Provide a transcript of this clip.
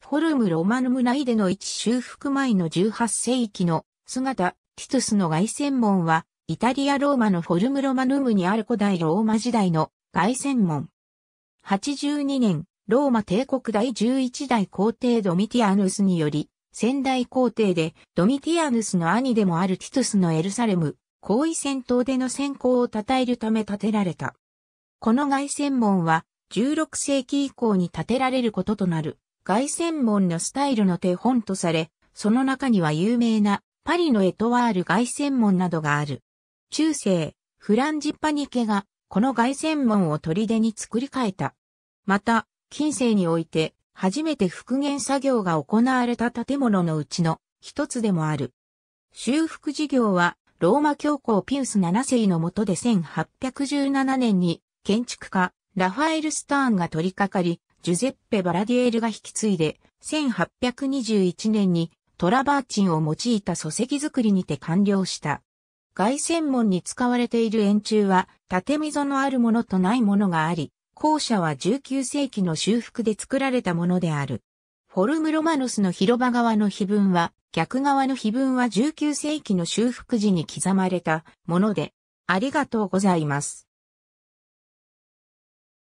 フォルム・ロマヌム内での一修復前の18世紀の姿、ティトゥスの外旋門は、イタリア・ローマのフォルム・ロマヌムにある古代ローマ時代の外旋門。82年、ローマ帝国第11代皇帝ドミティアヌスにより、先代皇帝でドミティアヌスの兄でもあるティトゥスのエルサレム、皇位戦闘での先行を称えるため建てられた。この外旋門は16世紀以降に建てられることとなる。外線門のスタイルの手本とされ、その中には有名なパリのエトワール外線門などがある。中世、フランジパニケがこの外線門を取り出に作り変えた。また、近世において初めて復元作業が行われた建物のうちの一つでもある。修復事業はローマ教皇ピウス7世の下で1817年に建築家ラファエル・スターンが取り掛かり、ジュゼッペ・バラディエルが引き継いで、1821年にトラバーチンを用いた礎石作りにて完了した。外線門に使われている円柱は、縦溝のあるものとないものがあり、校舎は19世紀の修復で作られたものである。フォルムロマノスの広場側の碑文は、逆側の碑文は19世紀の修復時に刻まれたもので、ありがとうございます。